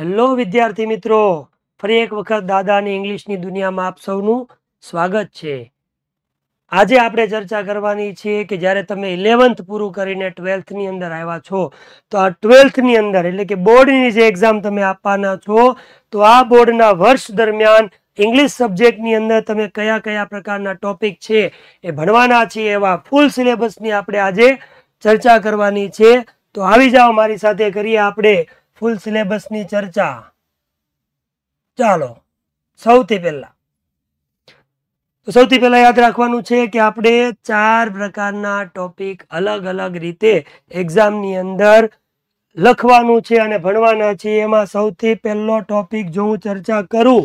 Hello વિદ્યાર્થી મિત્રો ફરી એક વખત દાદાની ઇંગ્લિશની દુનિયામાં આપ સૌનું સ્વાગત છે આજે આપણે ચર્ચા કરવાની છીએ કે જ્યારે તમે ઇલેવન્થ પૂરું કરીને ટ્વેલ્થની અંદર આવ્યા છો તો આ ટ્વેલ્થની અંદર એટલે કે બોર્ડની જે એક્ઝામ તમે આપવાના છો તો આ બોર્ડના વર્ષ દરમિયાન ઇંગ્લિશ સબ્જેક્ટની અંદર તમે કયા કયા પ્રકારના ટોપિક છે એ ભણવાના છીએ એવા ફૂલ સિલેબસની આપણે આજે ચર્ચા કરવાની છે તો આવી જાઓ મારી સાથે કરીએ આપણે ફૂલ સિલેબસની ચર્ચા ચાલો સૌથી પહેલાં તો સૌથી પહેલાં યાદ રાખવાનું છે કે આપણે ચાર પ્રકારના ટોપિક અલગ અલગ રીતે એક્ઝામની અંદર લખવાનું છે અને ભણવાના છે એમાં સૌથી પહેલો ટોપિક જો હું ચર્ચા કરું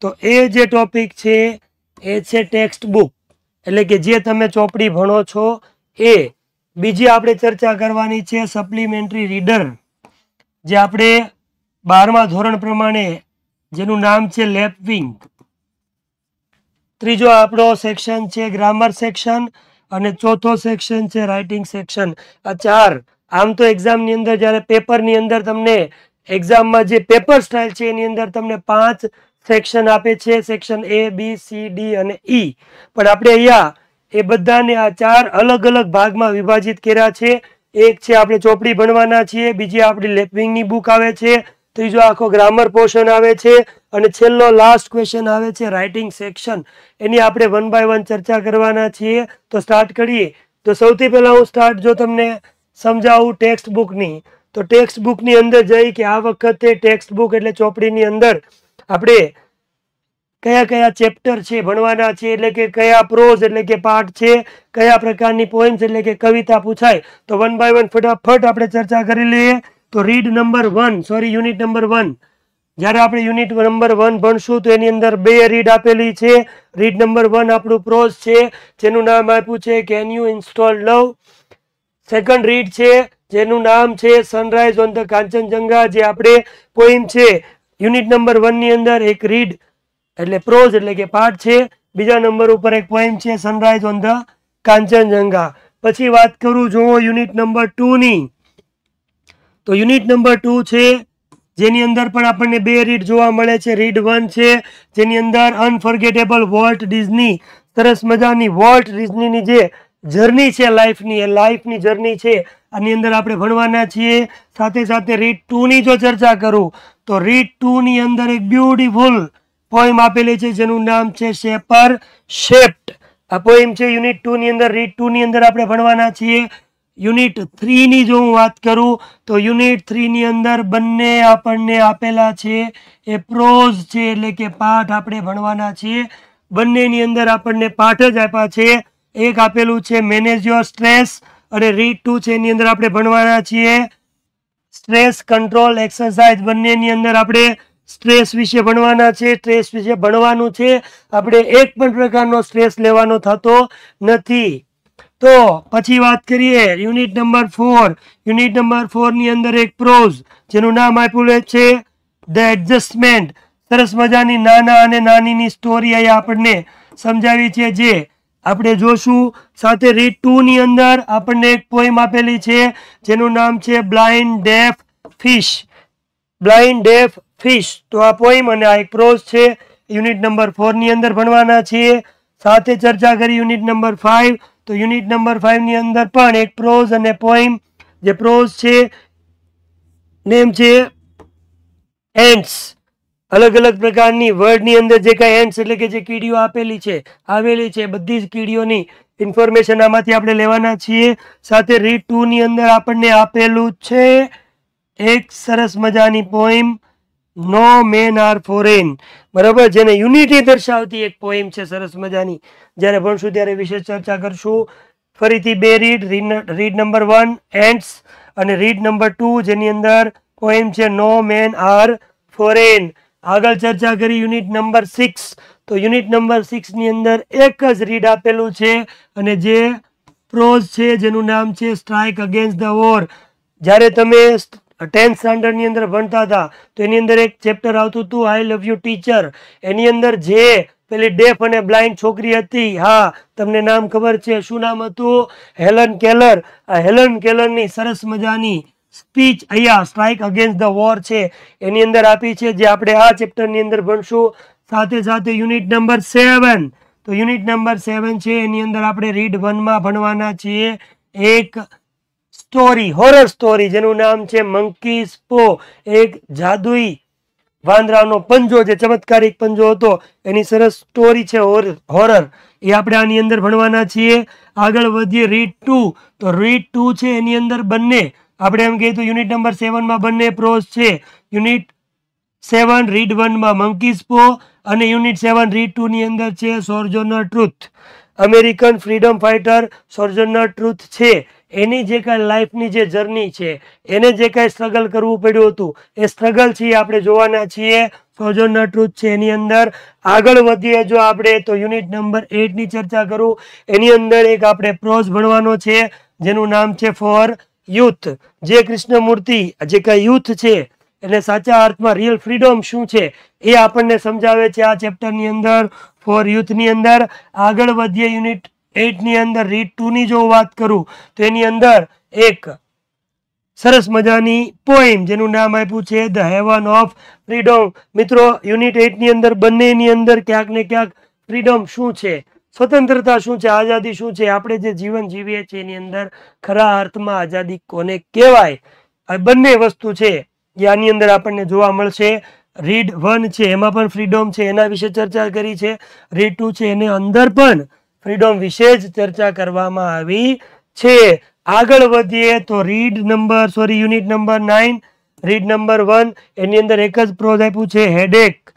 તો એ જે ટોપિક છે એ છે ટેક્સ્ટ બુક એટલે કે જે તમે ચોપડી ભણો છો એ બીજી આપણે ચર્ચા કરવાની છે સપ્લિમેન્ટરી રીડર જે આપણે બારમા ધોરણ પ્રમાણે જેનું નામ છે લેપ ત્રીજો આપણો સેક્શન છે ગ્રામર સેક્શન અને ચોથો સેક્શન છે રાઇટિંગ સેક્શન આ ચાર આમ તો એક્ઝામની અંદર જ્યારે પેપરની અંદર તમને એક્ઝામમાં જે પેપર સ્ટાઇલ છે એની અંદર તમને પાંચ સેક્શન આપે છે section A B C D અને ઈ e. પણ આપણે અહીંયા એ બધાને આ ચાર અલગ અલગ ભાગમાં વિભાજિત કર્યા છે એક છે આપણે ચોપડી ભણવાના છીએ બીજી આપણી લેપવિંગની બુક આવે છે ત્રીજો આખો ગ્રામર પોર્શન આવે છે અને છેલ્લો લાસ્ટ ક્વેશ્ચન આવે છે રાઇટિંગ સેક્શન એની આપણે વન બાય વન ચર્ચા કરવાના છીએ તો સ્ટાર્ટ કરીએ તો સૌથી પહેલાં હું સ્ટાર્ટ જો તમને સમજાવું ટેક્સ્ટ બુકની તો ટેક્સ્ટ બુકની અંદર જઈ કે આ વખતે ટેક્સ્ટ બુક એટલે ચોપડીની અંદર આપણે કયા કયા ચેપ્ટર છે ભણવાના છે એટલે કે કયા પ્રોઝ એટલે કે પાઠ છે કયા પ્રકારની પોએમ્સ એટલે કે કવિતા પૂછાય તો વન બાય વન ફટાફટ આપણે ચર્ચા કરી લઈએ તો read number one sorry unit number one જ્યારે આપણે યુનિટ નંબર વન ભણશું તો એની અંદર બે રીડ આપેલી છે રીડ નંબર વન આપણું પ્રોઝ છે જેનું નામ આપ્યું છે can you install love second read છે જેનું નામ છે સનરાઈઝ ઓન ધ કાંચનજંગા જે આપણે પોઈમ છે યુનિટ નંબર વનની અંદર એક રીડ એટલે પ્રોઝ એટલે કે પાઠ છે બીજા નંબર ઉપર એક પોઈમ છે સનરાઈઝ ઓન ધ કાંચનજંગા પછી વાત કરું જુઓ યુનિટ નંબર ટુની તો યુનિટ નંબર ટુ છે જેની અંદર પણ આપણને બે રીડ જોવા મળે છે રીડ વન છે જેની અંદર અનફર્ગેટેબલ વોલ્ટ ડિઝની સરસ મજાની વોલ્ટ ડિઝનીની જે જર્ની છે લાઈફની એ લાઈફની જર્ની છે આની અંદર આપણે ભણવાના છીએ સાથે સાથે રીડ ટુની જો ચર્ચા કરું તો રીડ ટુની અંદર એક બ્યુટીફુલ પોઈમ આપેલી છે જેનું નામ છે શેપર શેપ્ટ આ પોઈમ છે યુનિટ ટુની અંદર રીટ ટુની અંદર આપણે ભણવાના છીએ યુનિટ થ્રીની જો હું વાત કરું તો યુનિટ થ્રીની અંદર બંને આપણને આપેલા છે એ પ્રોઝ છે એટલે કે પાઠ આપણે ભણવાના છીએ બંનેની અંદર આપણને પાઠ જ આપ્યા છે એક આપેલું છે મેનેજ યોર સ્ટ્રેસ અને રીટ ટુ છે એની અંદર આપણે ભણવાના છીએ સ્ટ્રેસ કંટ્રોલ એક્સરસાઇઝ બંનેની અંદર આપણે સ્ટ્રેસ વિશે ભણવાના છે સ્ટ્રેસ વિશે ભણવાનું છે આપણે એક પણ પ્રકારનો સ્ટ્રેસ લેવાનો થતો નથી તો પછી વાત કરીએ unit number four unit number ફોરની અંદર એક પ્રોઝ જેનું નામ આપેલું છે ધ એડજસ્ટમેન્ટ સરસ મજાની નાના અને નાનીની સ્ટોરી અહીંયા આપણને સમજાવી છે જે આપણે જોશું સાથે રીડ ટુની અંદર આપણને એક પોઈમ આપેલી છે જેનું નામ છે blind deaf fish blind deaf fish તો આ પોઈમ અને આ એક પ્રોઝ છે યુનિટ નંબર ફોરની અંદર ભણવાના છીએ સાથે ચર્ચા કરી યુનિટ નંબર ફાઇવ તો યુનિટ નંબર ફાઇવની અંદર પણ એક પ્રોઝ અને પોઈમ જે પ્રોઝ છે નેમ છે એન્ડ્સ અલગ અલગ પ્રકારની વર્ડની અંદર જે કાંઈ એન્ડ્સ એટલે કે જે કીડીઓ આપેલી છે આવેલી છે બધી જ કીડીઓની ઇન્ફોર્મેશન આમાંથી આપણે લેવાના છીએ સાથે રીડ ટુની અંદર આપણને આપેલું છે એક સરસ મજાની poem no men are foreign બરાબર જેને યુનિટી દર્શાવતી એક પોએમ છે સરસ મજાની જ્યારે ભણશું ત્યારે વિશે ચર્ચા કરશું ફરીથી બે રીડ રીડ નંબર વન એન્ડ્સ અને રીડ નંબર ટુ જેની અંદર પોએમ છે નો મેન આર ફોરેન આગળ ચર્ચા કરી યુનિટ નંબર સિક્સ તો યુનિટ નંબર સિક્સની અંદર એક જ રીડ આપેલું છે અને જે પ્રોઝ છે જેનું નામ છે સ્ટ્રાઇક અગેન્સ્ટ ધ વોર જ્યારે તમે ટેન્થ સ્ટાન્ડર્ડની અંદર ભણતા હતા તો એની અંદર એક ચેપ્ટર આવતું હતું આઈ લવ યુ ટીચર એની અંદર જે પેલી ડેફ અને બ્લાઇન્ડ છોકરી હતી હા તમને નામ ખબર છે શું નામ હતું હેલન કેલર આ હેલન કેલરની સરસ મજાની સ્પીચ અહીંયા સ્ટ્રાઇક અગેન્સ્ટ ધ વોર છે એની અંદર આપી છે જે આપણે આ ચેપ્ટરની અંદર ભણશું સાથે સાથે યુનિટ નંબર સેવન તો યુનિટ નંબર સેવન છે એની અંદર આપણે રીડ વનમાં ભણવાના છીએ એક સ્ટોરી હોરર સ્ટોરી જેનું નામ છે મંકી સ્પો એક જાદુઈ વાંદરાનો પંજો જે ચમત્કારિક પંજો હતો એની સરસ સ્ટોરી છે હોરર એ આપણે આની અંદર ભણવાના છીએ આગળ વધીએ રીડ ટુ તો રીડ ટુ છે એની અંદર બંને આપણે એમ કહીએ તો યુનિટ નંબર સેવનમાં બંને પ્રોઝ છે યુનિટ સેવન રીડ વનમાં મંકી સ્પો અને યુનિટ સેવન રીડ ટુની અંદર છે Sojourner Truth American freedom fighter સર્જનના ટ્રુથ છે એની જે કાંઈ લાઈફની જે જર્ની છે એને જે કાંઈ સ્ટ્રગલ કરવું પડ્યું હતું એ સ્ટ્રગલ છે આપણે જોવાના છીએ સોજોનના ટ્રુથ છે એની અંદર આગળ વધીએ જો આપણે તો યુનિટ નંબર એટની ચર્ચા કરું એની અંદર એક આપણે પ્રોઝ ભણવાનો છે જેનું નામ છે ફોર યુથ જે કૃષ્ણમૂર્તિ જે કાંઈ યુથ છે એટલે સાચા અર્થમાં રિયલ ફ્રીડમ શું છે એ આપણને સમજાવે છે આ ચેપ્ટરની અંદર ફોર યુથની અંદર આગળ વધીએ યુનિટ એઇટની અંદર રીટ ટુની જો વાત કરું તો એની અંદર એક સરસ મજાની પોઈમ જેનું નામ આપ્યું છે ધ હેવન ઓફ ફ્રીડમ મિત્રો યુનિટ એઇટની અંદર બંનેની અંદર ક્યાંક ને ક્યાંક ફ્રીડમ શું છે સ્વતંત્રતા શું છે આઝાદી શું છે આપણે જે જીવન જીવીએ છીએ એની અંદર ખરા અર્થમાં આઝાદી કોને કહેવાય બંને વસ્તુ છે એ આની અંદર આપણને જોવા મળશે રીડ વન છે એમાં પણ ફ્રીડમ છે એના વિશે ચર્ચા કરી છે રીડ ટુ છે એની અંદર પણ ફ્રીડમ વિશે જ ચર્ચા કરવામાં આવી છે આગળ વધીએ તો read number sorry unit number nine read number one એની અંદર એક જ પ્રોઝ આપ્યું છે હેડેક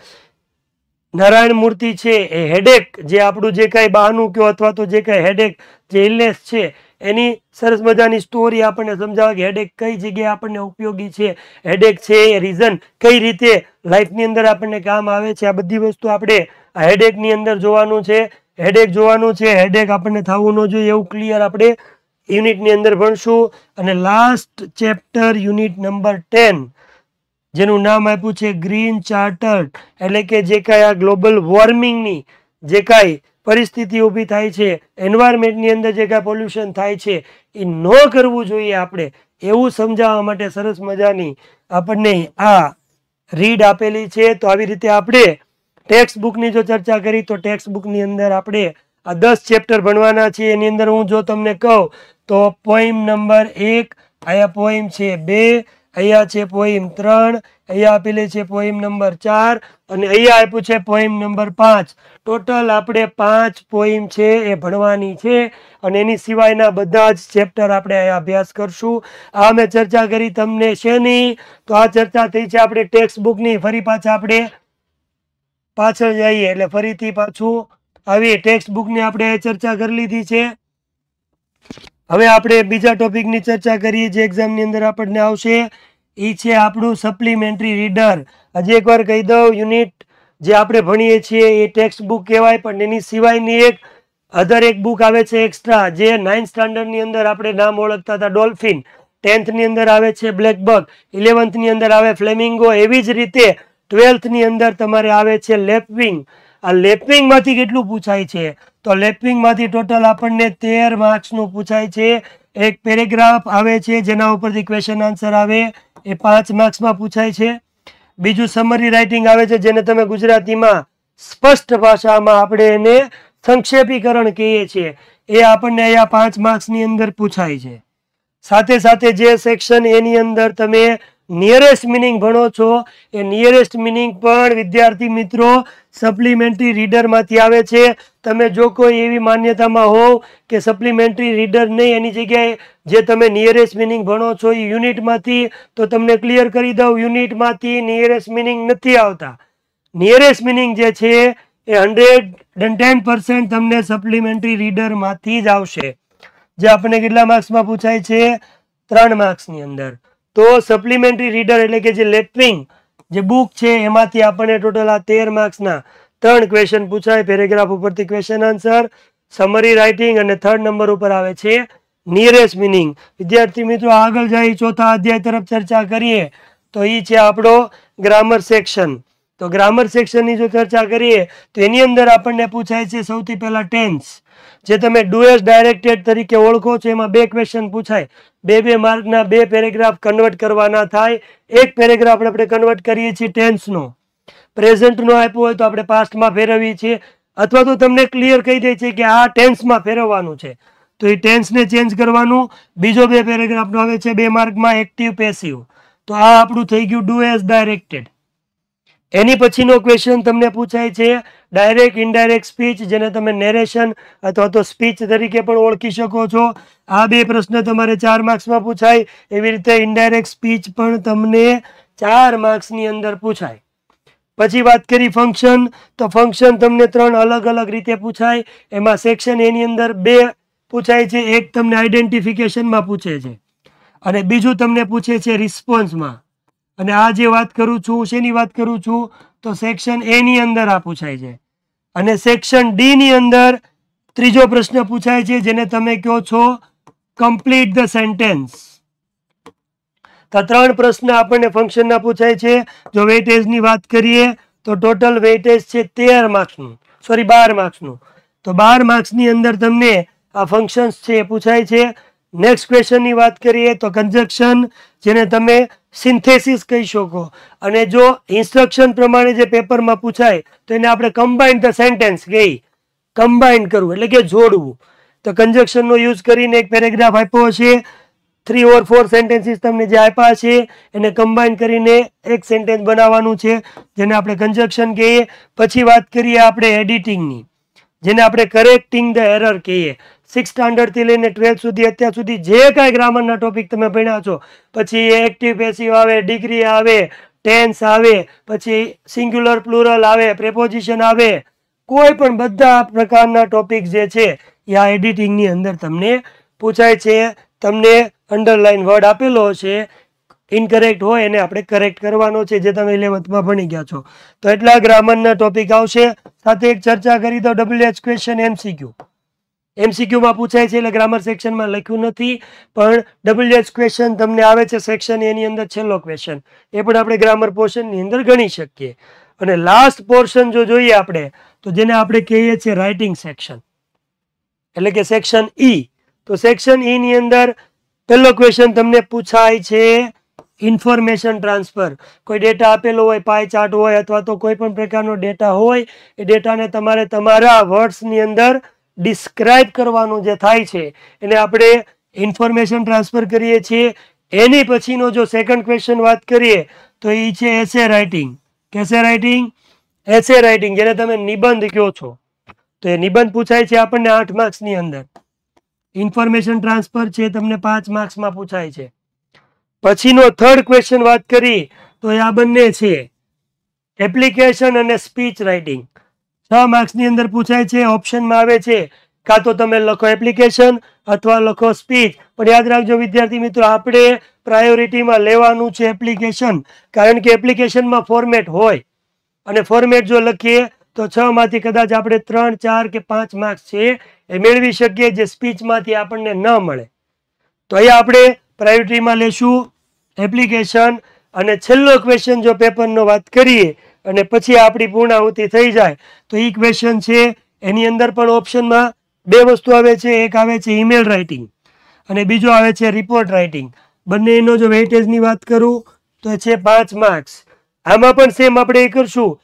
નારાયણ મૂર્તિ છે એ હેડેક જે આપણું જે કાંઈ બહાનું કયો અથવા તો જે કાંઈ હેડેક જે ઇલનેસ છે એની સરસ મજાની સ્ટોરી આપણને સમજાવે કે હેડેક કઈ જગ્યાએ આપણને ઉપયોગી છે હેડેક છે એ રીઝન કઈ રીતે લાઈફની અંદર આપણને કામ આવે છે આ બધી વસ્તુ આપણે આ હેડેકની અંદર જોવાનું છે હેડેક જોવાનું છે હેડેક આપણને થવું ન જોઈએ એવું ક્લિયર આપણે યુનિટની અંદર ભણશું અને last chapter unit number ten જેનું નામ આપ્યું છે ગ્રીન ચાર્ટર્ડ એટલે કે જે કાંઈ આ ગ્લોબલ વોર્મિંગની જે કાંઈ પરિસ્થિતિ ઊભી થાય છે એન્વાયરમેન્ટની અંદર જે કાંઈ પોલ્યુશન થાય છે એ ન કરવું જોઈએ આપણે એવું સમજાવવા માટે સરસ મજાની આપણને આ રીડ આપેલી છે તો આવી રીતે આપણે ટેક્સ્ટ બુકની જો ચર્ચા કરી તો ટેક્સ્ટ બુકની અંદર આપણે આ દસ ચેપ્ટર ભણવાના છીએ એની અંદર હું જો તમને કહું તો પોઈમ નંબર એક આયા પોઈમ છે બે અહીંયા છે પોઈમ ત્રણ અહીંયા આપેલી છે પોઈમ નંબર ચાર અને અહીંયા આપ્યું છે પોઈમ નંબર પાંચ ટોટલ આપણે પાંચ પોઈમ છે એ ભણવાની છે અને એની સિવાયના બધા જ ચેપ્ટર આપણે અહીંયા અભ્યાસ કરશું આ મેં ચર્ચા કરી તમને શેની તો આ ચર્ચા થઈ છે આપણે ટેક્સ્ટ બુકની ફરી પાછા આપણે પાછળ જઈએ એટલે ફરીથી પાછું આવી ટેક્સ્ટ બુકની આપણે ચર્ચા કરી લીધી છે હવે આપણે બીજા ટોપિકની ચર્ચા કરીએ જે એક્ઝામની અંદર આપણને આવશે એ છે આપણું સપ્લિમેન્ટરી રીડર હજી એકવાર કહી દઉં યુનિટ જે આપણે ભણીએ છીએ એ ટેક્સ્ટ બુક કહેવાય પણ એની સિવાયની એક અધર એક બુક આવે છે એક્સ્ટ્રા જે નાઇન્થ સ્ટાન્ડર્ડની અંદર આપણે નામ ઓળખતા હતા ડોલ્ફિન ટેન્થની અંદર આવે છે બ્લેકબર્ગ ઇલેવન્થની અંદર આવે ફ્લેમિંગો એવી જ રીતે ટ્વેલ્થની અંદર તમારે આવે છે લેપવિંગ આ લેપિંગમાંથી કેટલું પૂછાય છે તો લેપિંગમાંથી ટોટલ આપણને તેર માર્ક્સનું પૂછાય છે એક પેરેગ્રાફ આવે છે જેના ઉપરથી ક્વેશ્ચન આન્સર આવે એ પાંચ માર્ક્સમાં પૂછાય છે બીજું સમરી રાઇટિંગ આવે છે જેને તમે ગુજરાતીમાં સ્પષ્ટ ભાષામાં આપણે એને સંક્ષેપીકરણ કહીએ છીએ એ આપણને અહીંયા પાંચ માર્ક્સની અંદર પૂછાય છે સાથે સાથે જે સેક્શન એની અંદર તમે નિયરેસ્ટ મિનિંગ ભણો છો એ નિયરેસ્ટ મિનિંગ પણ વિદ્યાર્થી મિત્રો સપ્લિમેન્ટરી રીડરમાંથી આવે છે તમે જો કોઈ એવી માન્યતામાં હોવ કે સપ્લિમેન્ટરી રીડર નહીં એની જગ્યાએ જે તમે નિયરેસ્ટ મિનિંગ ભણો છો એ યુનિટમાંથી તો તમને ક્લિયર કરી દઉં યુનિટમાંથી નિયરેસ્ટ મિનિંગ નથી આવતા નિયરેસ્ટ મિનિંગ જે છે એ હંડ્રેડ ટેન પર્સન્ટ તમને સપ્લિમેન્ટરી રીડરમાંથી જ આવશે જે આપણને કેટલા માર્ક્સમાં પૂછાય છે ત્રણ માર્ક્સની અંદર તો સપ્લિમેન્ટરી રીડર એટલે કે જે લેટરિંગ જે બુક છે એમાંથી આપણને ટોટલ આ તેર માર્ક્સના ત્રણ ક્વેશ્ચન પૂછાય પેરેગ્રાફ ઉપરથી ક્વેશ્ચન આન્સર સમરી રાઇટિંગ અને થર્ડ નંબર ઉપર આવે છે નિયરેસ્ટ મિનિંગ વિદ્યાર્થી મિત્રો આગળ જઈ ચોથા અધ્યાય તરફ ચર્ચા કરીએ તો એ છે આપણો ગ્રામર સેક્શન તો ગ્રામર સેક્શનની જો ચર્ચા કરીએ તો એની અંદર આપણને પૂછાય છે સૌથી પહેલાં ટેન્સ જે તમે ડુએસ ડાયરેક્ટેડ તરીકે ઓળખો છો એમાં બે ક્વેશ્ચન પૂછાય બે બે માર્કના બે પેરેગ્રાફ કન્વર્ટ કરવાના થાય એક પેરેગ્રાફ આપણે કન્વર્ટ કરીએ છીએ ટેન્સનો પ્રેઝન્ટનો આપ્યો હોય તો આપણે પાસ્ટમાં ફેરવીએ છીએ અથવા તો તમને ક્લિયર કહી દે છે કે આ ટેન્સમાં ફેરવવાનું છે તો એ ટેન્સને ચેન્જ કરવાનું બીજો બે પેરેગ્રાફનો આવે છે બે માર્કમાં એક્ટિવ પેસિવ તો આ આપણું થઈ ગયું ડુએસ ડાયરેક્ટેડ એની પછીનો ક્વેશ્ચન તમને પૂછાય છે ડાયરેક્ટ ઇનડાયરેક્ટ સ્પીચ જેને તમે નેરેશન અથવા તો સ્પીચ તરીકે પણ ઓળખી શકો છો આ બે પ્રશ્ન તમારે ચાર માર્ક્સમાં પૂછાય એવી રીતે ઇનડાયરેક્ટ સ્પીચ પણ તમને ચાર માર્ક્સની અંદર પૂછાય પછી વાત કરી ફંક્શન તો ફંક્શન તમને ત્રણ અલગ અલગ રીતે પૂછાય એમાં સેક્શન એની અંદર બે પૂછાય છે એક તમને આઈડેન્ટિફિકેશનમાં પૂછે છે અને બીજું તમને પૂછે છે રિસ્પોન્સમાં અને આ જે વાત કરું છું શેની વાત કરું છું તો સેક્શન એ ની અંદર આ પૂછાય છે અને સેક્શન ડી ની અંદર ત્રીજો પ્રશ્ન પૂછાય છે જેને તમે કહો છો કમ્પ્લીટ ધ સેન્ટેન્સ તો ત્રણ પ્રશ્ન આપણને ફંક્શનના પૂછાય છે જો વેટેજની વાત કરીએ તો ટોટલ વેટેજ છે તેર માર્ક્સનું સોરી બાર માર્ક્સનું તો બાર માર્ક્સની અંદર તમને આ ફંક્શન્સ છે એ પૂછાય છે નેક્સ્ટ ક્વેશ્ચનની વાત કરીએ તો કન્જક્શન જેને તમે સિન્થેસિસ કહી શકો અને જો ઇન્સ્ટ્રક્શન પ્રમાણે જે પેપરમાં પૂછાય તો એને આપણે કમ્બાઇન ધ સેન્ટેન્સ કહી કમ્બાઇન કરવું એટલે કે જોડવું તો કન્જક્શનનો યુઝ કરીને એક પેરેગ્રાફ આપ્યો હશે થ્રી ઓર ફોર સેન્ટેન્સીસ તમને જે આપ્યા છે એને કમ્બાઇન કરીને એક સેન્ટેન્સ બનાવવાનું છે જેને આપણે કન્જક્શન કહીએ પછી વાત કરીએ આપણે એડિટિંગની જેને આપણે કરેક્ટિંગ ધ એરર કહીએ સિક્સ સ્ટાન્ડર્ડથી લઈને ટ્વેલ્થ સુધી અત્યાર સુધી જે કાંઈ ગ્રામરના ટોપિક તમે ભણ્યા છો પછી એક્ટિવ પેસિવ આવે ડિગ્રી આવે ટેન્સ આવે પછી સિંગ્યુલર પ્લુરલ આવે પ્રેપોઝિશન આવે કોઈ પણ બધા પ્રકારના ટોપિક જે છે એ આ એડિટિંગની અંદર તમને પૂછાય છે તમને અંડરલાઇન વર્ડ આપેલો છે ઇનકરેક્ટ હોય એને આપણે કરેક્ટ કરવાનો છે જે તમે ઇલેવન્થમાં ભણી ગયા છો તો એટલા ગ્રામરના ટોપિક આવશે સાથે એક ચર્ચા કરી દો ડબલ્યુ એચ ક્વેશ્ચન એમસીક્યુ એમસીક્યુમાં પૂછાય છે એટલે ગ્રામર સેક્શનમાં લખ્યું નથી પણ ડબલ્યુ એચ ક્વેશ્ચન તમને આવે છે સેક્શન એની અંદર છેલ્લો ક્વેશ્ચન એ પણ આપણે ગ્રામર પોર્શનની અંદર ગણી શકીએ અને લાસ્ટ પોર્શન જો જોઈએ આપણે તો જેને આપણે કહીએ છીએ રાઇટિંગ સેક્શન એટલે કે સેક્શન ઈ e. તો સેક્શન ઈની e અંદર પહેલો ક્વેશ્ચન તમને પૂછાય છે ઇન્ફોર્મેશન ટ્રાન્સફર કોઈ ડેટા આપેલો હોય પાય ચાર્ટ હોય અથવા તો કોઈ પણ પ્રકારનો ડેટા હોય એ ડેટાને તમારે તમારા વર્ડ્સની અંદર ડિસ્ક્રાઇબ કરવાનું જે થાય છે એને આપણે ઇન્ફોર્મેશન ટ્રાન્સફર કરીએ છીએ એની પછીનો જો સેકન્ડ ક્વેશ્ચન વાત કરીએ તો એ છે એસે રાઇટિંગ કેસે રાઇટિંગ એસે રાઇટિંગ જેને તમે નિબંધ કહો છો તો એ નિબંધ પૂછાય છે આપણને આઠ માર્ક્સની અંદર ઇન્ફોર્મેશન ટ્રાન્સફર છે તમને પાંચ માર્ક્સમાં પૂછાય છે પછીનો થર્ડ ક્વેશ્ચન વાત કરી તો એ આ બંને છે એપ્લિકેશન અને સ્પીચ રાઇટિંગ છ માર્ક્સની અંદર પૂછાય છે ઓપ્શનમાં આવે છે કાં તો તમે લખો એપ્લિકેશન અથવા લખો સ્પીચ પણ યાદ રાખજો વિદ્યાર્થી મિત્રો આપણે પ્રાયોરિટીમાં લેવાનું છે એપ્લિકેશન કારણ કે એપ્લિકેશનમાં ફોર્મેટ હોય અને ફોર્મેટ જો લખીએ તો છ માંથી કદાચ આપણે ત્રણ ચાર કે પાંચ માર્ક્સ છે એ મેળવી શકીએ જે સ્પીચમાંથી આપણને ન મળે તો અહીંયા આપણે પ્રાયોરિટીમાં લેશું એપ્લિકેશન અને છેલ્લો ક્વેશ્ચન જો પેપરનો વાત કરીએ અને પછી આપણી પૂર્ણાહુતિ થઈ જાય તો એ ક્વેશ્ચન છે એની અંદર પણ ઓપ્શનમાં બે વસ્તુ આવે છે એક આવે છે ઈમેલ રાઇટિંગ અને બીજો આવે છે રિપોર્ટ રાઇટિંગ બંનેનો જો વેઇટેજની વાત કરું તો છે પાંચ માર્ક્સ આમાં પણ સેમ આપણે એ કરશું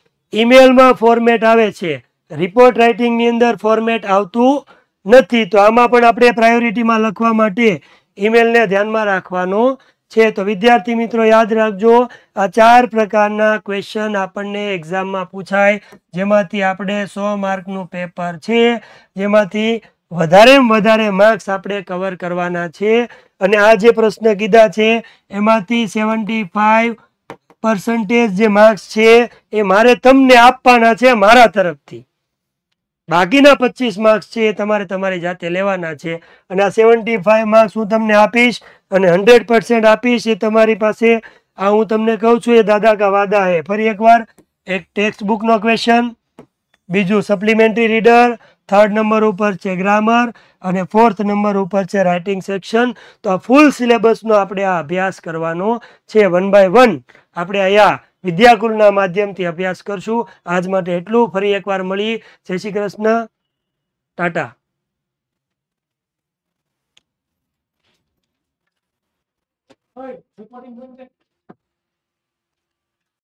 ઈમેલમાં ફોર્મેટ આવે છે રિપોર્ટ રાઇટિંગની અંદર ફોર્મેટ આવતું નથી તો આમાં પણ આપણે પ્રાયોરિટીમાં લખવા માટે ઈમેલને ધ્યાનમાં રાખવાનો છે તો વિદ્યાર્થી મિત્રો યાદ રાખજો આ ચાર પ્રકારના ક્વેશ્ચન આપણને એક્ઝામમાં પૂછાય જેમાંથી આપણે સો માર્કનું પેપર છે જેમાંથી વધારે વધારે માર્ક્સ આપણે કવર કરવાના છે અને આ જે પ્રશ્ન કીધા છે એમાંથી સેવન્ટી ફાઈવ પર્સન્ટેજ જે માર્ક્સ છે એ મારે તમને આપવાના છે મારા તરફથી બાકીના પચીસ માર્ક્સ છે એ તમારે તમારી જાતે લેવાના છે અને આ સેવન્ટી ફાઈવ માર્ક્સ હું તમને આપીશ અને હંડ્રેડ પર્સન્ટ આપીશ એ તમારી પાસે આ હું તમને કહું છું એ દાદા કા વાદા હે ફરી એકવાર એક ટેક્સ્ટ બુકનો ક્વેશ્ચન બીજું સપ્લિમેન્ટરી રીડર થર્ડ નંબર ઉપર છે ગ્રામર અને ફોર્થ નંબર ઉપર છે રાઇટિંગ સેક્શન તો આ ફૂલ સિલેબસનો આપણે આ અભ્યાસ કરવાનો છે વન બાય વન આપણે અહીંયા વિદ્યાકુલના માધ્યમથી અભ્યાસ કરશું આજ માટે એટલું ફરી એકવાર મળી જય શ્રી કૃષ્ણ ટાટા Hey, recording